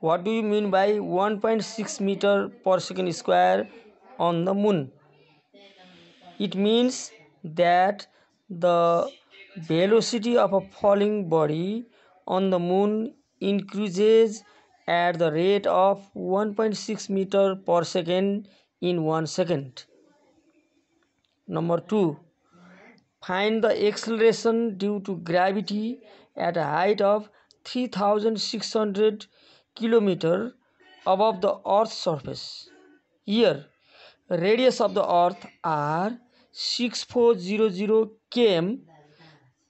what do you mean by 1.6 meter per second square on the moon it means that the velocity of a falling body on the moon increases at the rate of 1.6 meter per second in one second number two find the acceleration due to gravity at a height of 3,600 kilometer above the Earth's surface. Here, radius of the Earth are 6400 km,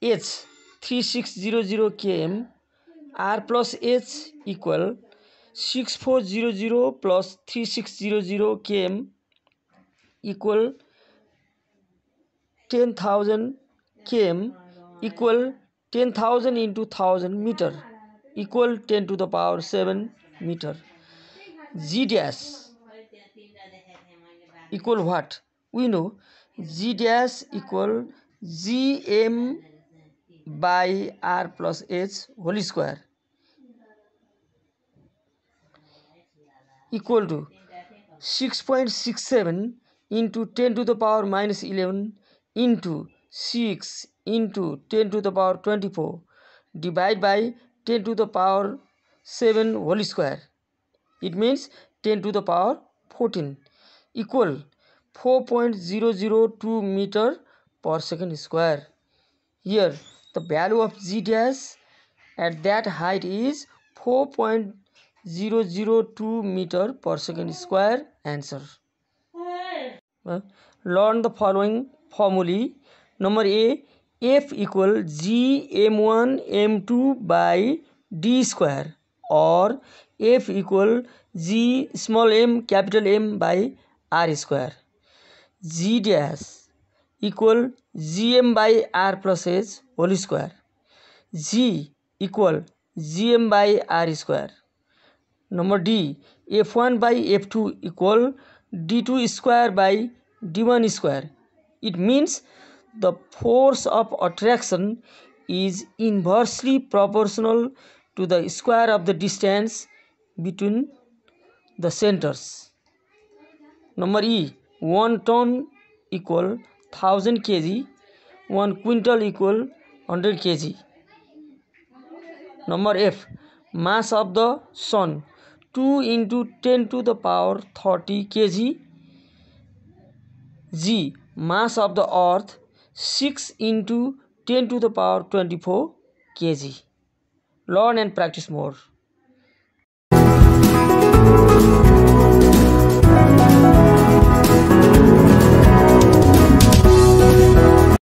H 3600 km, R plus H equal 6400 plus 3600 km equal 10,000 km equal 10,000 into 1000 meter equal 10 to the power 7 meter. ZDS dash equal what? We know ZDS dash equal Gm by R plus H whole square equal to 6.67 into 10 to the power minus 11 into 6 into 10 to the power 24 divided by 10 to the power 7 whole square it means 10 to the power 14 equal 4.002 meter per second square here the value of g dash at that height is 4.002 meter per second square answer well, learn the following formulae number A F equal G M one M two by D square or F equal G small M capital M by R square G dash equal G M by R plus S whole square G equal G M by R square number D F one by F two equal D two square by D one square it means the force of attraction is inversely proportional to the square of the distance between the centers. Number E 1 ton equal 1000 kg, 1 quintal equal 100 kg. Number F mass of the sun 2 into 10 to the power 30 kg. G mass of the earth 6 into 10 to the power 24 kg learn and practice more